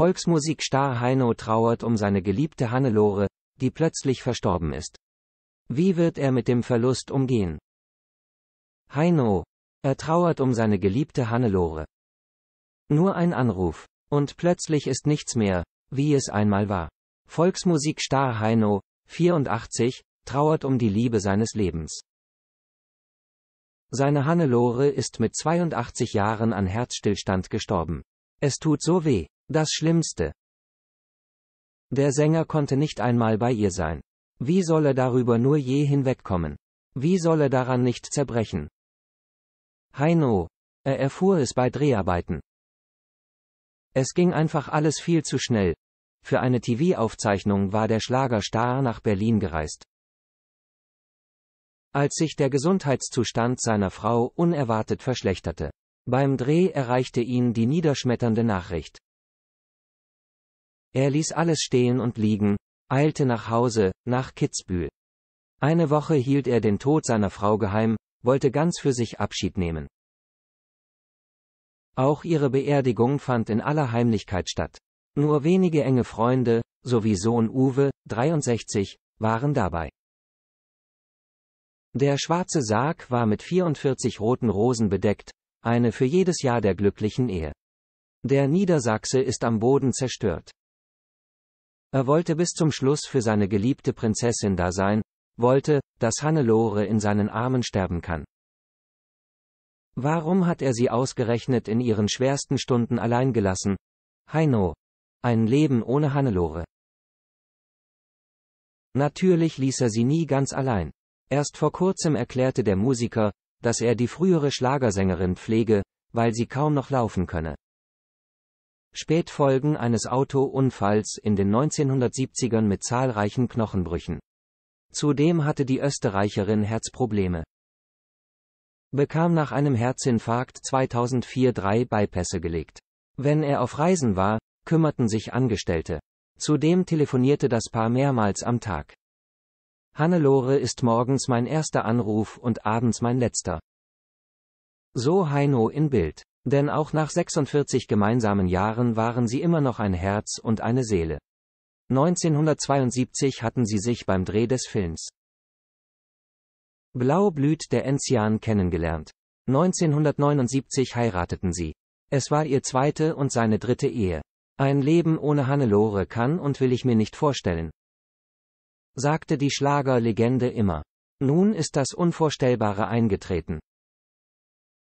Volksmusikstar Heino trauert um seine geliebte Hannelore, die plötzlich verstorben ist. Wie wird er mit dem Verlust umgehen? Heino. Er trauert um seine geliebte Hannelore. Nur ein Anruf. Und plötzlich ist nichts mehr, wie es einmal war. Volksmusikstar Heino, 84, trauert um die Liebe seines Lebens. Seine Hannelore ist mit 82 Jahren an Herzstillstand gestorben. Es tut so weh. Das Schlimmste. Der Sänger konnte nicht einmal bei ihr sein. Wie soll er darüber nur je hinwegkommen? Wie soll er daran nicht zerbrechen? Heino. Er erfuhr es bei Dreharbeiten. Es ging einfach alles viel zu schnell. Für eine TV-Aufzeichnung war der Schlagerstar nach Berlin gereist. Als sich der Gesundheitszustand seiner Frau unerwartet verschlechterte. Beim Dreh erreichte ihn die niederschmetternde Nachricht. Er ließ alles stehen und liegen, eilte nach Hause, nach Kitzbühel. Eine Woche hielt er den Tod seiner Frau geheim, wollte ganz für sich Abschied nehmen. Auch ihre Beerdigung fand in aller Heimlichkeit statt. Nur wenige enge Freunde, sowie Sohn Uwe, 63, waren dabei. Der schwarze Sarg war mit 44 roten Rosen bedeckt, eine für jedes Jahr der glücklichen Ehe. Der Niedersachse ist am Boden zerstört. Er wollte bis zum Schluss für seine geliebte Prinzessin da sein, wollte, dass Hannelore in seinen Armen sterben kann. Warum hat er sie ausgerechnet in ihren schwersten Stunden allein gelassen? Heino. Ein Leben ohne Hannelore. Natürlich ließ er sie nie ganz allein. Erst vor kurzem erklärte der Musiker, dass er die frühere Schlagersängerin pflege, weil sie kaum noch laufen könne. Spätfolgen eines Autounfalls in den 1970ern mit zahlreichen Knochenbrüchen. Zudem hatte die Österreicherin Herzprobleme. Bekam nach einem Herzinfarkt 2004 drei Beipässe gelegt. Wenn er auf Reisen war, kümmerten sich Angestellte. Zudem telefonierte das Paar mehrmals am Tag. Hannelore ist morgens mein erster Anruf und abends mein letzter. So Heino in Bild. Denn auch nach 46 gemeinsamen Jahren waren sie immer noch ein Herz und eine Seele. 1972 hatten sie sich beim Dreh des Films Blau blüht der Enzian kennengelernt. 1979 heirateten sie. Es war ihr zweite und seine dritte Ehe. Ein Leben ohne Hannelore kann und will ich mir nicht vorstellen, sagte die Schlagerlegende immer. Nun ist das Unvorstellbare eingetreten.